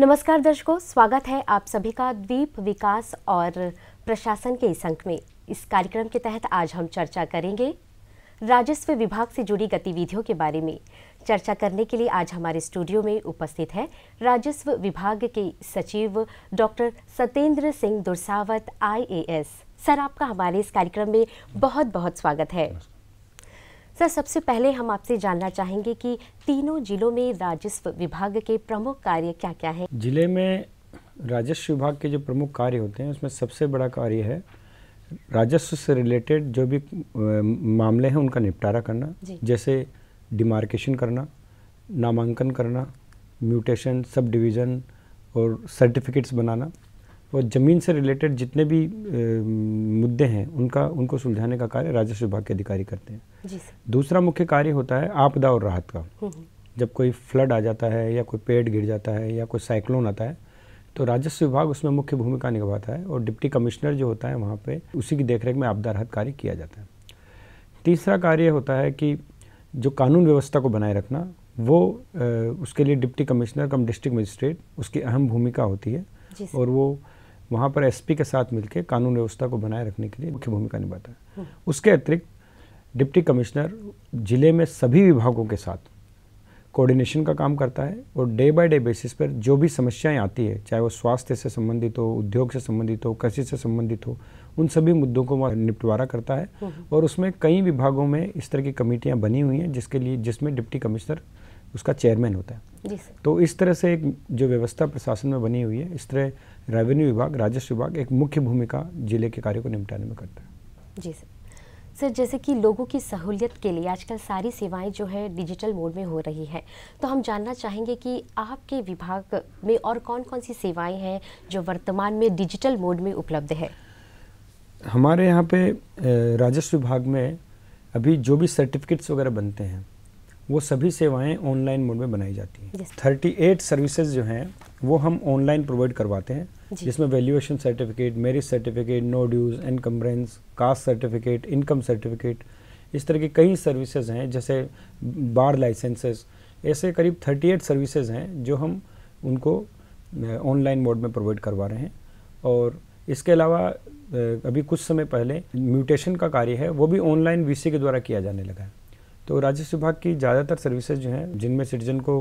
नमस्कार दर्शकों स्वागत है आप सभी का द्वीप विकास और प्रशासन के इस अंक में इस कार्यक्रम के तहत आज हम चर्चा करेंगे राजस्व विभाग से जुड़ी गतिविधियों के बारे में चर्चा करने के लिए आज हमारे स्टूडियो में उपस्थित है राजस्व विभाग के सचिव doctor Satyendra Singh Dursawat IAS sir आपका हमारे इस कार्यक्रम में बहुत बहुत स्वागत है सर सबसे पहले हम आपसे जानना चाहेंगे कि तीनों जिलों में राजस्व विभाग के प्रमुख कार्य क्या क्या हैं जिले में राजस्व विभाग के जो प्रमुख कार्य होते हैं उसमें सबसे बड़ा कार्य है राजस्व से रिलेटेड जो भी मामले हैं उनका निपटारा करना जैसे डिमार्केशन करना नामांकन करना म्यूटेशन सब डिवीज़न और सर्टिफिकेट्स बनाना और ज़मीन से रिलेटेड जितने भी मुद्दे हैं उनका उनको सुलझाने का कार्य राजस्व विभाग के अधिकारी करते हैं दूसरा मुख्य कार्य होता है आपदा और राहत का हम्म, हम्म। जब कोई फ्लड आ जाता है या कोई पेड़ गिर जाता है या कोई साइक्लोन आता है तो राजस्व विभाग उसमें मुख्य भूमिका निभाता है और डिप्टी कमिश्नर जो होता है वहाँ पर उसी की देखरेख में आपदा राहत कार्य किया जाता है तीसरा कार्य होता है कि जो कानून व्यवस्था को बनाए रखना वो उसके लिए deputy commissioner cum district magistrate उसकी अहम भूमिका होती है और वो वहाँ पर एसपी के साथ मिलकर कानून व्यवस्था को बनाए रखने के लिए मुख्य भूमिका निभाता है हाँ। उसके अतिरिक्त डिप्टी कमिश्नर जिले में सभी विभागों के साथ कोऑर्डिनेशन का काम करता है और डे बाय डे बेसिस पर जो भी समस्याएं आती है चाहे वो स्वास्थ्य से संबंधित हो उद्योग से संबंधित हो कृषि से संबंधित हो उन सभी मुद्दों को वह निपटवारा करता है हाँ। और उसमें कई विभागों में इस तरह की कमेटियाँ बनी हुई हैं जिसके लिए जिसमें डिप्टी कमिश्नर उसका चेयरमैन होता है तो इस तरह से एक जो व्यवस्था प्रशासन में बनी हुई है इस तरह रेवेन्यू विभाग राजस्व विभाग एक मुख्य भूमिका जिले के कार्यों को निपटाने में करता है जी सर सर जैसे कि लोगों की सहूलियत के लिए आजकल सारी सेवाएं जो है डिजिटल मोड में हो रही है तो हम जानना चाहेंगे कि आपके विभाग में और कौन कौन सी सेवाएं हैं जो वर्तमान में डिजिटल मोड में उपलब्ध है हमारे यहाँ पे राजस्व विभाग में अभी जो भी सर्टिफिकेट्स वगैरह बनते हैं वो सभी सेवाएं ऑनलाइन मोड में बनाई जाती हैं थर्टी एट सर्विसेज जो हैं वो हम ऑनलाइन प्रोवाइड करवाते हैं जिसमें valuation certificate marriage certificate no dues encumbrance caste certificate income certificate इस तरह की कई सर्विसेज हैं जैसे बार लाइसेंसेस ऐसे करीब थर्टी एट सर्विसेज हैं जो हम उनको ऑनलाइन मोड में प्रोवाइड करवा रहे हैं और इसके अलावा अभी कुछ समय पहले म्यूटेशन का कार्य है वो भी ऑनलाइन वीसी के द्वारा किया जाने लगा है तो राजस्व विभाग की ज़्यादातर सर्विसेज जो हैं जिनमें सिटीजन को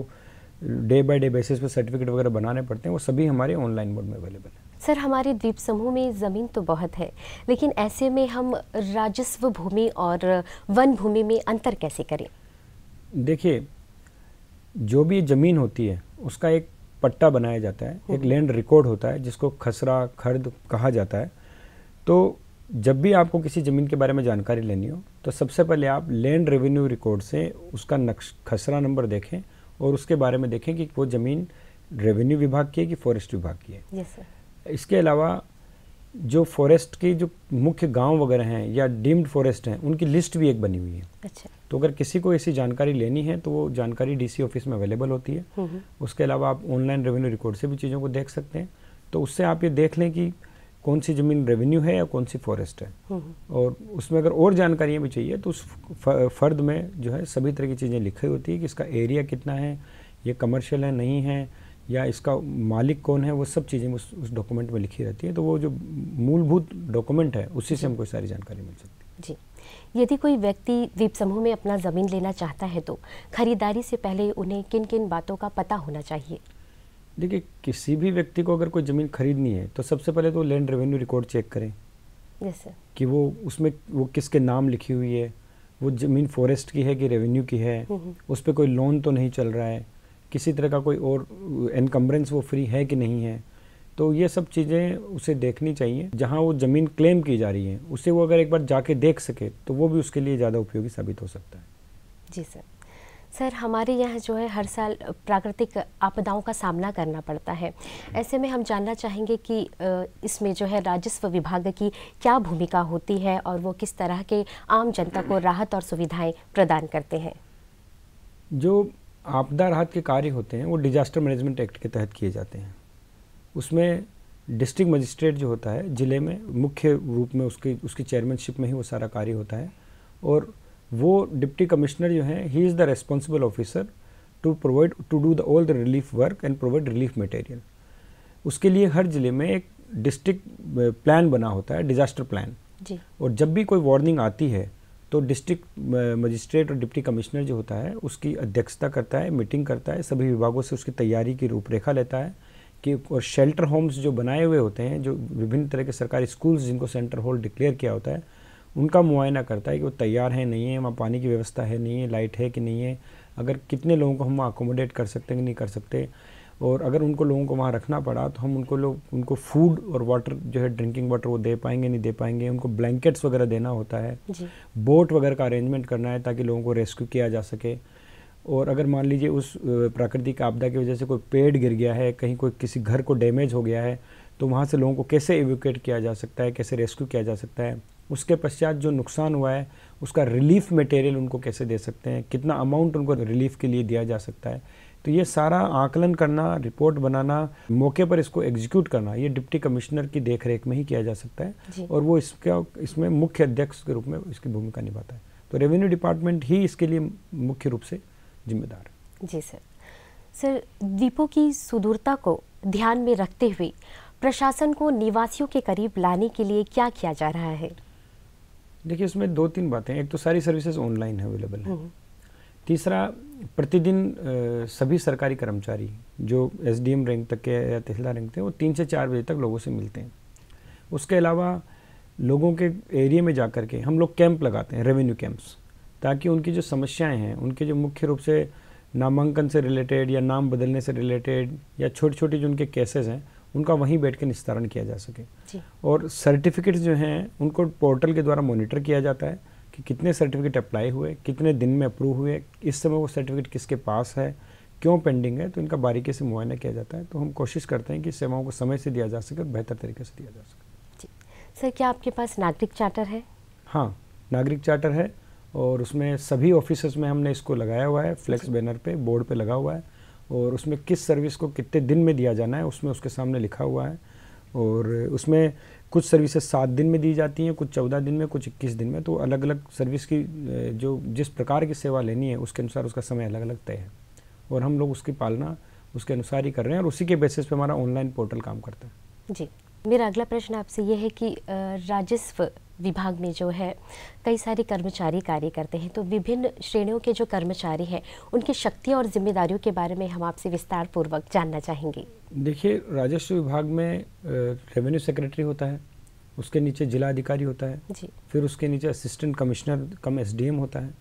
डे बाय डे बेसिस पे सर्टिफिकेट वगैरह बनाने पड़ते हैं वो सभी हमारे ऑनलाइन मोड में अवेलेबल है सर हमारे द्वीप समूह में ज़मीन तो बहुत है लेकिन ऐसे में हम राजस्व भूमि और वन भूमि में अंतर कैसे करें देखिए जो भी ज़मीन होती है उसका एक पट्टा बनाया जाता है एक लैंड हम्म। रिकॉर्ड होता है जिसको खसरा खर्द कहा जाता है तो जब भी आपको किसी ज़मीन के बारे में जानकारी लेनी हो तो सबसे पहले आप लैंड रेवेन्यू रिकॉर्ड से उसका नक्श खसरा नंबर देखें और उसके बारे में देखें कि वो ज़मीन रेवेन्यू विभाग की है कि फॉरेस्ट विभाग की है yes, इसके अलावा जो फॉरेस्ट की जो मुख्य गांव वगैरह हैं या डीम्ड फॉरेस्ट हैं उनकी लिस्ट भी एक बनी हुई है अच्छा तो अगर किसी को ऐसी जानकारी लेनी है तो वो जानकारी डीसी ऑफिस में अवेलेबल होती है हम्म, हम्म। उसके अलावा आप ऑनलाइन रेवेन्यू रिकॉर्ड से भी चीज़ों को देख सकते हैं तो उससे आप ये देख लें कि कौन सी ज़मीन रेवेन्यू है या कौन सी फॉरेस्ट है हम्म, हम्म। और उसमें अगर और जानकारियाँ भी चाहिए तो उस फर्द में जो है सभी तरह की चीज़ें लिखी होती है कि इसका एरिया कितना है ये कमर्शियल है नहीं है या इसका मालिक कौन है वो सब चीज़ें उस उस डॉक्यूमेंट में लिखी रहती है तो वो जो मूलभूत डॉक्यूमेंट है उसी से हमको सारी जानकारी मिल सकती है जी यदि कोई व्यक्ति द्वीप समूह में अपना ज़मीन लेना चाहता है तो खरीदारी से पहले उन्हें किन किन बातों का पता होना चाहिए देखिए किसी भी व्यक्ति को अगर कोई ज़मीन खरीदनी है तो सबसे पहले तो लैंड रेवेन्यू रिकॉर्ड चेक करें yes, कि वो उसमें वो किसके नाम लिखी हुई है वो ज़मीन फॉरेस्ट की है कि रेवेन्यू की है हम्म, हम्म। उस पर कोई लोन तो नहीं चल रहा है किसी तरह का कोई और एनकम्बरेंस वो फ्री है कि नहीं है तो ये सब चीज़ें उसे देखनी चाहिए जहाँ वो ज़मीन क्लेम की जा रही है उसे वो अगर एक बार जाके देख सके तो वो भी उसके लिए ज़्यादा उपयोगी साबित हो सकता है जी सर सर हमारे यहाँ जो है हर साल प्राकृतिक आपदाओं का सामना करना पड़ता है ऐसे में हम जानना चाहेंगे कि इसमें जो है राजस्व विभाग की क्या भूमिका होती है और वो किस तरह के आम जनता को राहत और सुविधाएं प्रदान करते हैं जो आपदा राहत के कार्य होते हैं वो डिजास्टर मैनेजमेंट एक्ट के तहत किए जाते हैं उसमें डिस्ट्रिक्ट मजिस्ट्रेट जो होता है ज़िले में मुख्य रूप में उसकी उसकी चेयरमैनशिप में ही वो सारा कार्य होता है और वो डिप्टी कमिश्नर जो हैं he is the responsible officer to provide to do the all the relief work and provide relief material उसके लिए हर ज़िले में एक डिस्ट्रिक्ट प्लान बना होता है डिज़ास्टर प्लान और जब भी कोई वार्निंग आती है तो डिस्ट्रिक्ट मजिस्ट्रेट और डिप्टी कमिश्नर जो होता है उसकी अध्यक्षता करता है मीटिंग करता है सभी विभागों से उसकी तैयारी की रूपरेखा लेता है कि और शेल्टर होम्स जो बनाए हुए होते हैं जो विभिन्न तरह के सरकारी स्कूल्स जिनको सेंटर हॉल डिक्लेयर किया होता है उनका मुआयना करता है कि वो तैयार है नहीं है वहाँ पानी की व्यवस्था है नहीं है लाइट है कि नहीं है अगर कितने लोगों को हम अकोमोडेट कर सकते हैं कि नहीं कर सकते और अगर उनको लोगों को वहाँ रखना पड़ा तो हम उनको लोग उनको फूड और वाटर जो है ड्रिंकिंग वाटर वो दे पाएंगे नहीं दे पाएंगे उनको ब्लैंकेट्स वगैरह देना होता है बोट वगैरह का अरेंजमेंट करना है ताकि लोगों को रेस्क्यू किया जा सके और अगर मान लीजिए उस प्राकृतिक आपदा की वजह से कोई पेड़ गिर गया है कहीं कोई किसी घर को डैमेज हो गया है तो वहाँ से लोगों को कैसे एवोकेट किया जा सकता है कैसे रेस्क्यू किया जा सकता है उसके पश्चात जो नुकसान हुआ है उसका रिलीफ मटेरियल उनको कैसे दे सकते हैं कितना अमाउंट उनको रिलीफ के लिए दिया जा सकता है तो ये सारा आकलन करना रिपोर्ट बनाना मौके पर इसको एग्जीक्यूट करना ये डिप्टी कमिश्नर की देखरेख में ही किया जा सकता है और वो इसका इसमें मुख्य अध्यक्ष के रूप में इसकी भूमिका निभाता है तो रेवेन्यू डिपार्टमेंट ही इसके लिए मुख्य रूप से जिम्मेदार है जी सर सर द्वीपों की सुदूरता को ध्यान में रखते हुए प्रशासन को निवासियों के करीब लाने के लिए क्या किया जा रहा है देखिए उसमें दो तीन बातें एक तो सारी सर्विसेज ऑनलाइन है अवेलेबल है तीसरा प्रतिदिन सभी सरकारी कर्मचारी जो एम रैंक तक के या तहसीलदार रैंक थे वो तीन से चार बजे तक लोगों से मिलते हैं उसके अलावा लोगों के एरिए में जा कर के हम लोग कैंप लगाते हैं रेवेन्यू कैंप्स ताकि उनकी जो समस्याएं हैं उनके जो मुख्य रूप से नामांकन से रिलेटेड या नाम बदलने से रिलेटेड या छोटी छोटी जो उनके केसेस हैं उनका वहीं बैठ के निस्तारण किया जा सके और सर्टिफिकेट्स जो हैं उनको पोर्टल के द्वारा मॉनिटर किया जाता है कि कितने सर्टिफिकेट अप्लाई हुए कितने दिन में अप्रूव हुए इस समय वो सर्टिफिकेट किसके पास है क्यों पेंडिंग है तो इनका बारीकी से मुआयना किया जाता है तो हम कोशिश करते हैं कि सेवाओं को समय से दिया जा सके और बेहतर तरीके से दिया जा सके जी सर क्या आपके पास नागरिक चार्टर है हाँ नागरिक चार्टर है और उसमें सभी ऑफिसर्स में हमने इसको लगाया हुआ है फ्लेक्स बैनर पे बोर्ड पे लगा हुआ है और उसमें किस सर्विस को कितने दिन में दिया जाना है उसमें उसके सामने लिखा हुआ है और उसमें कुछ सर्विसेज सात दिन में दी जाती हैं कुछ चौदह दिन में कुछ इक्कीस दिन में तो अलग अलग सर्विस की जो जिस प्रकार की सेवा लेनी है उसके अनुसार उसका समय अलग अलग तय है और हम लोग उसकी पालना उसके अनुसार ही कर रहे हैं और उसी के बेसिस पे हमारा ऑनलाइन पोर्टल काम करता है जी मेरा अगला प्रश्न आपसे ये है कि राजस्व विभाग में जो है कई सारे कर्मचारी कार्य करते हैं तो विभिन्न श्रेणियों के जो कर्मचारी हैं उनकी शक्तियाँ और जिम्मेदारियों के बारे में हम आपसे विस्तार पूर्वक जानना चाहेंगे देखिए राजस्व विभाग में रेवेन्यू सेक्रेटरी होता है उसके नीचे जिला अधिकारी होता है जी फिर उसके नीचे असिस्टेंट कमिश्नर कम एस होता है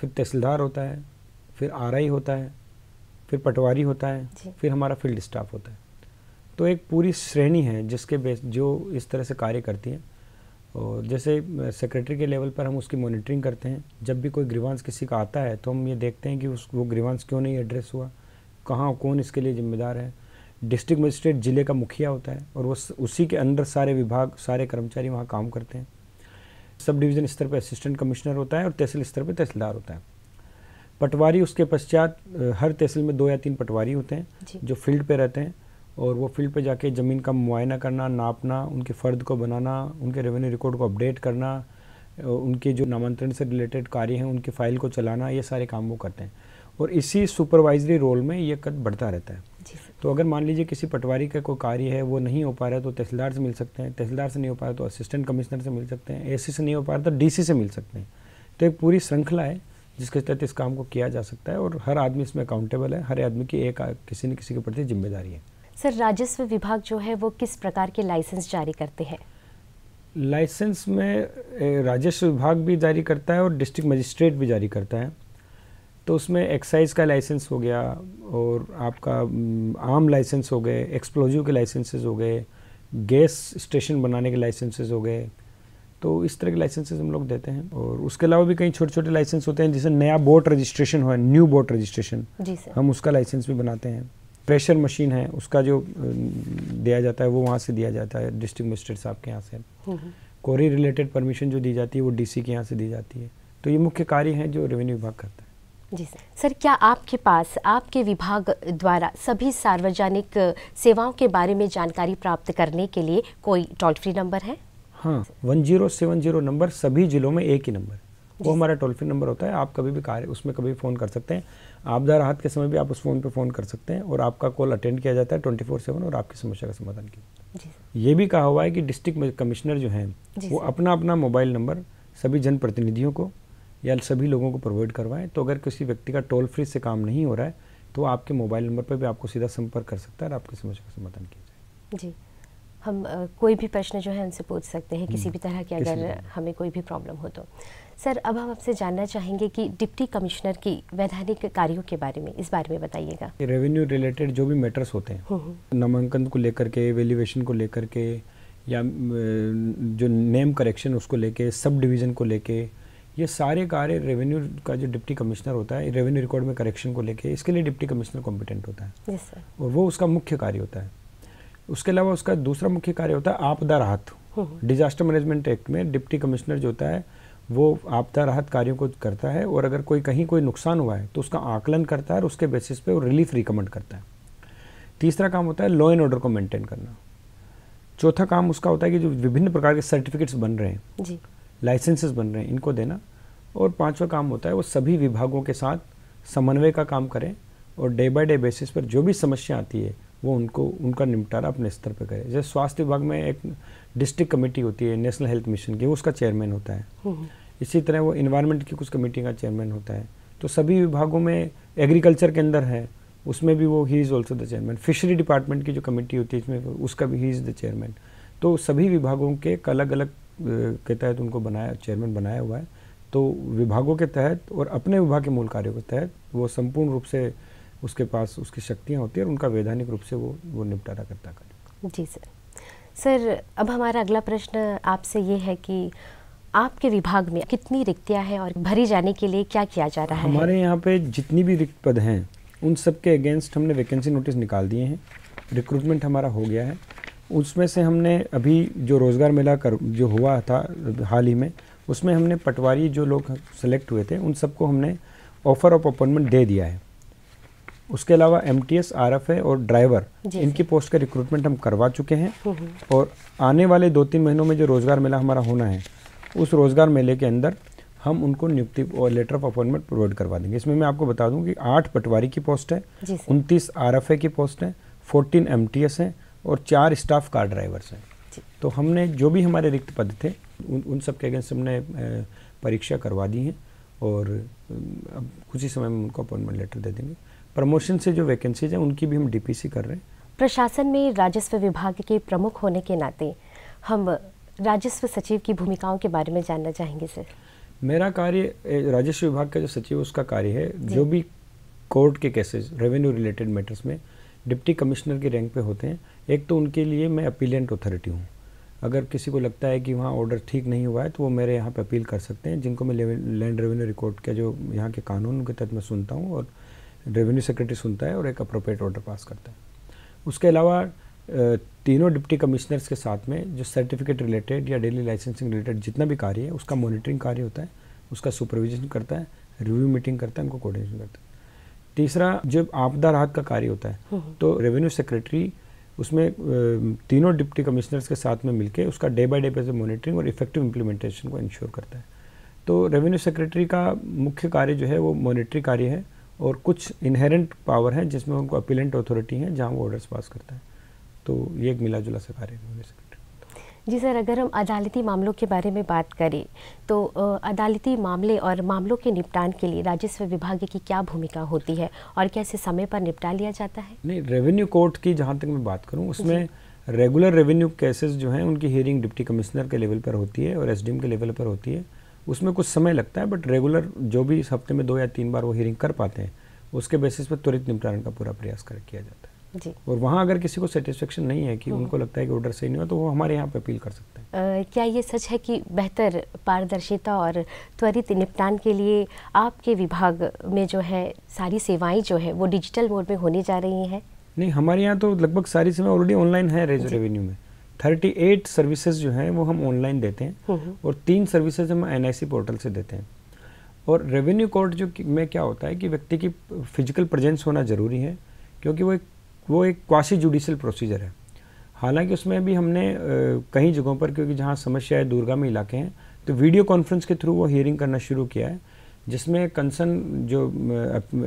फिर तहसीलदार होता है फिर आर होता है फिर पटवारी होता है फिर हमारा फील्ड स्टाफ होता है तो एक पूरी श्रेणी है जिसके बेस जो इस तरह से कार्य करती है और जैसे सेक्रेटरी के लेवल पर हम उसकी मॉनिटरिंग करते हैं जब भी कोई ग्रीवांस किसी का आता है तो हम ये देखते हैं कि उस वो ग्रीवांस क्यों नहीं एड्रेस हुआ कहाँ कौन इसके लिए जिम्मेदार है डिस्ट्रिक्ट मजिस्ट्रेट ज़िले का मुखिया होता है और वो उसी के अंदर सारे विभाग सारे कर्मचारी वहाँ काम करते हैं सब डिवीज़न स्तर पर असिस्टेंट कमिश्नर होता है और तहसील स्तर पर तहसीलदार होता है पटवारी उसके पश्चात हर तहसील में दो या तीन पटवारी होते हैं जो फील्ड पर रहते हैं और वो फील्ड पे जाके ज़मीन का मुआयना करना नापना उनके फ़र्द को बनाना उनके रेवेन्यू रिकॉर्ड को अपडेट करना उनके जो नामांतरण से रिलेटेड कार्य हैं उनकी फ़ाइल को चलाना ये सारे काम वो करते हैं और इसी सुपरवाइजरी रोल में ये कद बढ़ता रहता है तो अगर मान लीजिए किसी पटवारी का कोई कार्य है वो नहीं हो पा रहा है तो तहसीलदार से मिल सकते हैं तहसीलदार से नहीं हो पा रहा तो असिस्टेंट कमिश्नर से मिल सकते हैं एसी से नहीं हो पा रहा तो डीसी से मिल सकते हैं तो एक पूरी श्रृंखला है जिसके तहत इस काम को किया जा सकता है और हर आदमी इसमें अकाउंटेबल है हर आदमी की एक किसी न किसी के प्रति जिम्मेदारी है सर राजस्व विभाग जो है वो किस प्रकार के लाइसेंस जारी करते हैं लाइसेंस में राजस्व विभाग भी जारी करता है और डिस्ट्रिक्ट मजिस्ट्रेट भी जारी करता है तो उसमें एक्साइज का लाइसेंस हो गया और आपका आम लाइसेंस हो गए एक्सप्लोजिव के लाइसेंसेज हो गए गैस स्टेशन बनाने के लाइसेंसेज हो गए तो इस तरह के लाइसेंसेज हम लोग देते हैं और उसके अलावा भी कई छोटे छोटे लाइसेंस होते हैं जैसे नया बोट रजिस्ट्रेशन हुआ न्यू बोट रजिस्ट्रेशन हम उसका लाइसेंस भी बनाते हैं प्रेशर मशीन है उसका जो दिया जाता है वो वहाँ से दिया जाता है डिस्ट्रिक्ट मजिस्ट्रेट साहब के यहाँ से हम्म, हम्म। कोरी रिलेटेड परमिशन जो दी जाती है वो डीसी के यहाँ से दी जाती है तो ये मुख्य कार्य हैं जो रेवेन्यू विभाग करता है जी सर सर क्या आपके पास आपके विभाग द्वारा सभी सार्वजनिक सेवाओं के बारे में जानकारी प्राप्त करने के लिए कोई टोल फ्री नंबर है हाँ one zero seven zero number सभी जिलों में एक ही नंबर है वो हमारा टोल फ्री नंबर होता है आप कभी भी कार्य उसमें कभी फ़ोन कर सकते हैं आपदा राहत के समय भी आप उस फ़ोन पर फ़ोन कर सकते हैं और आपका कॉल अटेंड किया जाता है ट्वेंटी फोर सेवन और आपकी समस्या का समाधान किया ये भी कहा हुआ है कि डिस्ट्रिक्ट कमिश्नर जो हैं वो अपना अपना मोबाइल नंबर सभी जनप्रतिनिधियों को या सभी लोगों को प्रोवाइड करवाएं तो अगर किसी व्यक्ति का टोल फ्री से काम नहीं हो रहा है तो आपके मोबाइल नंबर पर भी आपको सीधा संपर्क कर सकता है और आपकी समस्या का समाधान किया जाए जी हम कोई भी प्रश्न जो है उनसे पूछ सकते हैं किसी हम्म। भी तरह की अगर हमें कोई भी प्रॉब्लम हो तो सर अब हम आपसे जानना चाहेंगे कि डिप्टी कमिश्नर की वैधानिक कार्यों के बारे में इस बारे में बताइएगा रेवेन्यू रिलेटेड जो भी मैटर्स होते हैं हम्म, हम्म। नामांकन को लेकर के वैल्यूएशन को लेकर के या जो नेम करेक्शन उसको लेके सब डिवीज़न को लेके ये सारे कार्य रेवेन्यू का जो डिप्टी कमिश्नर होता है रेवेन्यू रिकॉर्ड में करेक्शन को लेके इसके लिए डिप्टी कमिश्नर कॉम्पिटेंट होता है yes, और वो उसका मुख्य कार्य होता है उसके अलावा उसका दूसरा मुख्य कार्य होता है आपदा राहत डिजास्टर मैनेजमेंट एक्ट में डिप्टी कमिश्नर जो होता है वो आपदा राहत कार्यों को करता है और अगर कोई कहीं कोई नुकसान हुआ है तो उसका आकलन करता है और उसके बेसिस पे वो रिलीफ रिकमेंड करता है तीसरा काम होता है लॉ एंड ऑर्डर को मेंटेन करना चौथा काम उसका होता है कि जो विभिन्न प्रकार के सर्टिफिकेट्स बन रहे हैं लाइसेंसेस बन रहे हैं इनको देना और पाँचवा काम होता है वो सभी विभागों के साथ समन्वय का काम करें और डे बाय डे बेसिस पर जो भी समस्या आती है वो उनको उनका निपटारा अपने स्तर पर करे जैसे स्वास्थ्य विभाग में एक डिस्ट्रिक्ट कमेटी होती है नेशनल हेल्थ मिशन की उसका चेयरमैन होता है हम्म। इसी तरह वो इन्वायरमेंट की कुछ कमेटी का चेयरमैन होता है तो सभी विभागों में एग्रीकल्चर के अंदर है उसमें भी वो he is also the chairman fishery department की जो कमेटी होती है इसमें उसका भी ही इज़ द चेयरमैन तो सभी विभागों के अलग अलग के तहत उनको बनाया चेयरमैन बनाया हुआ है तो विभागों के तहत और अपने विभाग के मूल कार्यों के तहत वो संपूर्ण रूप से उसके पास उसकी शक्तियाँ होती हैं और उनका वैधानिक रूप से वो वो निपटारा करता करेगा जी सर सर अब हमारा अगला प्रश्न आपसे ये है कि आपके विभाग में कितनी रिक्तियां हैं और भरी जाने के लिए क्या किया जा रहा है हमारे यहाँ पे जितनी भी रिक्त पद हैं उन सब के अगेंस्ट हमने वैकेंसी नोटिस निकाल दिए हैं रिक्रूटमेंट हमारा हो गया है उसमें से हमने अभी जो रोज़गार मेला कर जो हुआ था हाल ही में उसमें हमने पटवारी जो लोग सेलेक्ट हुए थे उन सबको हमने ऑफ़र ऑफ अपॉइंटमेंट दे दिया है उसके अलावा M T S R F A और ड्राइवर इनकी पोस्ट का रिक्रूटमेंट हम करवा चुके हैं हम्म, हम्म। और आने वाले दो तीन महीनों में जो रोज़गार मेला हमारा होना है उस रोज़गार मेले के अंदर हम उनको नियुक्ति और लेटर ऑफ अपॉइंटमेंट प्रोवाइड करवा देंगे इसमें मैं आपको बता दूं कि आठ पटवारी की पोस्ट है उनतीस आर एफ ए की पोस्ट है फोर्टीन एम टी एस है और चार स्टाफ कार ड्राइवर्स हैं तो हमने जो भी हमारे रिक्त पद थे उन उन सब के अगेंस्ट हमने परीक्षा करवा दी है और अब कुछ ही समय में उनको अपॉइंटमेंट लेटर दे देंगे प्रमोशन से जो वैकेंसीज हैं उनकी भी हम डीपीसी कर रहे हैं प्रशासन में राजस्व विभाग के प्रमुख होने के नाते हम राजस्व सचिव की भूमिकाओं के बारे में जानना चाहेंगे सर मेरा कार्य राजस्व विभाग का जो सचिव उसका कार्य है जो भी कोर्ट के केसेस रेवेन्यू रिलेटेड मैटर्स में डिप्टी कमिश्नर के रैंक पे होते हैं एक तो उनके लिए मैं अपीलेंट अथॉरिटी हूँ अगर किसी को लगता है कि वहाँ ऑर्डर ठीक नहीं हुआ है तो वो मेरे यहाँ पे अपील कर सकते हैं जिनको मैं लैंड रेवेन्यू रिकॉर्ड का जो यहाँ के कानून के तहत मैं सुनता हूँ और रेवेन्यू सेक्रेटरी सुनता है और एक अप्रोप्रिएट ऑर्डर पास करता है उसके अलावा तीनों डिप्टी कमिश्नर्स के साथ में जो सर्टिफिकेट रिलेटेड या डेली लाइसेंसिंग रिलेटेड जितना भी कार्य है उसका मॉनिटरिंग कार्य होता है उसका सुपरविजन करता है रिव्यू मीटिंग करता है उनको कोऑर्डिनेशन करता है तीसरा जब आपदा राहत का कार्य होता है हम्म, हम्म। तो रेवेन्यू सेक्रेटरी उसमें तीनों डिप्टी कमिश्नर्स के साथ में मिलकर उसका डे बाय डे पे मॉनिटरिंग और इफेक्टिव इम्प्लीमेंटेशन को इंश्योर करता है तो रेवेन्यू सेक्रेटरी का मुख्य कार्य जो है वो मॉनिटरी कार्य है और कुछ इनहेरेंट पावर हैं जिसमें उनको अपीलेंट अथॉरिटी है जहाँ वो ऑर्डर्स पास करता है तो ये एक मिला जुला सा कार्य है जी सर अगर हम अदालती मामलों के बारे में बात करें तो अदालती मामले और मामलों के निपटान के लिए राजस्व विभाग की क्या भूमिका होती है और कैसे समय पर निपटा लिया जाता है नहीं रेवेन्यू कोर्ट की जहाँ तक मैं बात करूँ उसमें रेगुलर रेवेन्यू केसेस जो हैं उनकी हियरिंग डिप्टी कमिश्नर के लेवल पर होती है और एसडीएम के लेवल पर होती है उसमें कुछ समय लगता है बट रेगुलर जो भी इस हफ्ते में दो या तीन बार वो हियरिंग कर पाते हैं उसके बेसिस पर त्वरित निपटारण का पूरा प्रयास कर किया जाता है जी और वहाँ अगर किसी को सेटिस्फेक्शन नहीं है कि हम्म। उनको लगता है कि ऑर्डर सही नहीं हुआ तो वो हमारे यहाँ पे अपील कर सकते हैं क्या ये सच है कि बेहतर पारदर्शिता और त्वरित निपटान के लिए आपके विभाग में जो है सारी सेवाएं जो है वो डिजिटल मोड में होने जा रही हैं नहीं हमारे यहाँ तो लगभग सारी सेवाएं ऑलरेडी ऑनलाइन है रेजो रेवेन्यू में थर्टी एट सर्विसेज जो हैं वो हम ऑनलाइन देते हैं हम्म, हम्म। और तीन सर्विसेज हम एन पोर्टल से देते हैं और रेवेन्यू कोर्ट जो में क्या होता है कि व्यक्ति की फिजिकल प्रेजेंस होना ज़रूरी है क्योंकि वो एक वो एक क्वासी जुडिशल प्रोसीजर है हालांकि उसमें भी हमने कई जगहों पर क्योंकि जहाँ समस्या है दूरगामी इलाके हैं तो वीडियो कॉन्फ्रेंस के थ्रू वो हियरिंग करना शुरू किया है जिसमें कंसर्न जो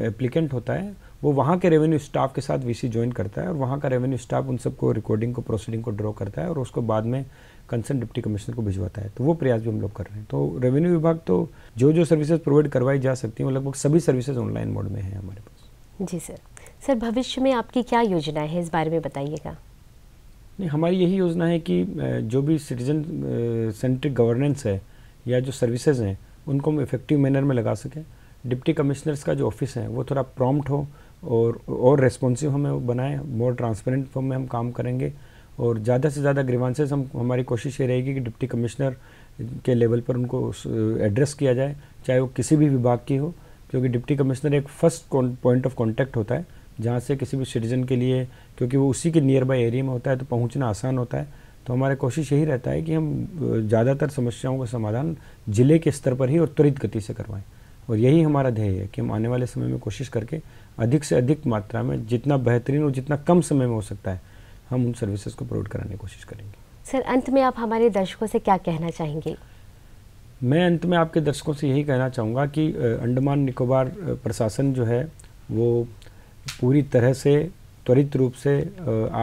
एप्लीकेंट होता है वो वहाँ के रेवेन्यू स्टाफ के साथ वीसी ज्वाइन करता है और वहाँ का रेवेन्यू स्टाफ उन सबको रिकॉर्डिंग को प्रोसीडिंग को ड्रॉ करता है और उसको बाद में कंसर्न डिप्टी कमिश्नर को भिजवाता है तो वो प्रयास भी हम लोग कर रहे हैं तो रेवेन्यू विभाग तो जो जो सर्विसेज प्रोवाइड करवाई जा सकती हैं वो लगभग सभी सर्विसेज ऑनलाइन मोड में है हमारे पास जी सर सर भविष्य में आपकी क्या योजना है इस बारे में बताइएगा नहीं हमारी यही योजना है कि जो भी सिटीजन सेंट्रिक गवर्नेंस है या जो सर्विसेज हैं उनको हम इफेक्टिव मैनर में लगा सकें डिप्टी कमिश्नर्स का जो ऑफिस है वो थोड़ा प्रॉम्प्ट हो और और रेस्पॉन्सिव हमें बनाए मोर ट्रांसपेरेंट फॉर्म में हम काम करेंगे और ज़्यादा से ज़्यादा ग्रीवांसेस हम हमारी कोशिश ये रहेगी कि डिप्टी कमिश्नर के लेवल पर उनको एड्रेस किया जाए चाहे वो किसी भी विभाग की हो क्योंकि डिप्टी कमिश्नर एक फर्स्ट पॉइंट ऑफ कॉन्टैक्ट होता है जहाँ से किसी भी सिटीजन के लिए क्योंकि वो उसी के नियर बाई एरिया में होता है तो पहुँचना आसान होता है तो हमारी कोशिश यही रहता है कि हम ज़्यादातर समस्याओं का समाधान ज़िले के स्तर पर ही और त्वरित गति से करवाएं और यही हमारा ध्येय है कि हम आने वाले समय में कोशिश करके अधिक से अधिक मात्रा में जितना बेहतरीन और जितना कम समय में हो सकता है हम उन सर्विसेज को प्रोवाइड कराने की कोशिश करेंगे सर अंत में आप हमारे दर्शकों से क्या कहना चाहेंगे मैं अंत में आपके दर्शकों से यही कहना चाहूँगा कि अंडमान निकोबार प्रशासन जो है वो पूरी तरह से त्वरित रूप से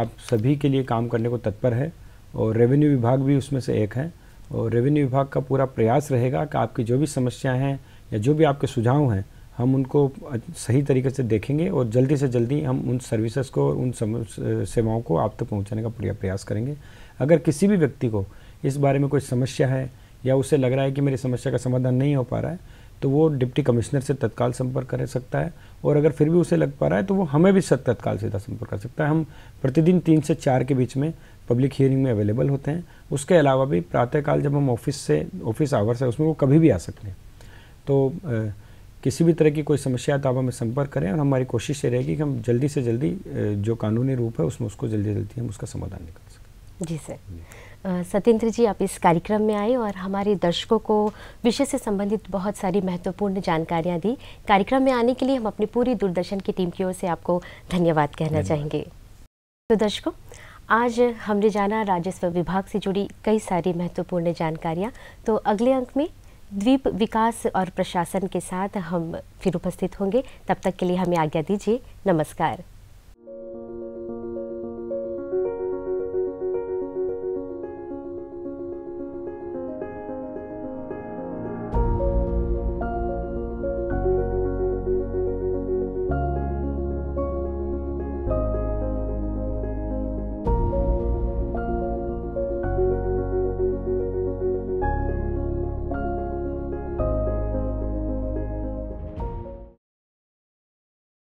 आप सभी के लिए काम करने को तत्पर है और रेवेन्यू विभाग भी उसमें से एक है और रेवेन्यू विभाग का पूरा प्रयास रहेगा कि आपकी जो भी समस्याएं हैं या जो भी आपके सुझाव हैं हम उनको सही तरीके से देखेंगे और जल्दी से जल्दी हम उन सर्विसेज को उन सेवाओं को आप तक तो पहुंचाने का पूरा प्रयास करेंगे अगर किसी भी व्यक्ति को इस बारे में कोई समस्या है या उसे लग रहा है कि मेरी समस्या का समाधान नहीं हो पा रहा है तो वो डिप्टी कमिश्नर से तत्काल संपर्क कर सकता है और अगर फिर भी उसे लग पा रहा है तो वो हमें भी तत्काल सीधा संपर्क कर सकता है हम प्रतिदिन तीन से चार के बीच में पब्लिक हियरिंग में अवेलेबल होते हैं उसके अलावा भी प्रातःकाल जब हम ऑफिस से ऑफिस आवर्स है उसमें वो कभी भी आ सकते हैं तो किसी भी तरह की कोई समस्या है तो आप हमें संपर्क करें और हमारी कोशिश ये रहेगी कि हम जल्दी से जल्दी जो कानूनी रूप है उसमें उसको जल्दी जल्दी हम उसका समाधान निकाल सकें जी सर सत्येंद्र जी आप इस कार्यक्रम में आए और हमारे दर्शकों को विषय से संबंधित बहुत सारी महत्वपूर्ण जानकारियाँ दी कार्यक्रम में आने के लिए हम अपनी पूरी दूरदर्शन की टीम की ओर से आपको धन्यवाद कहना चाहेंगे तो दर्शकों आज हमने जाना राजस्व विभाग से जुड़ी कई सारी महत्वपूर्ण जानकारियाँ तो अगले अंक में द्वीप विकास और प्रशासन के साथ हम फिर उपस्थित होंगे तब तक के लिए हमें आज्ञा दीजिए नमस्कार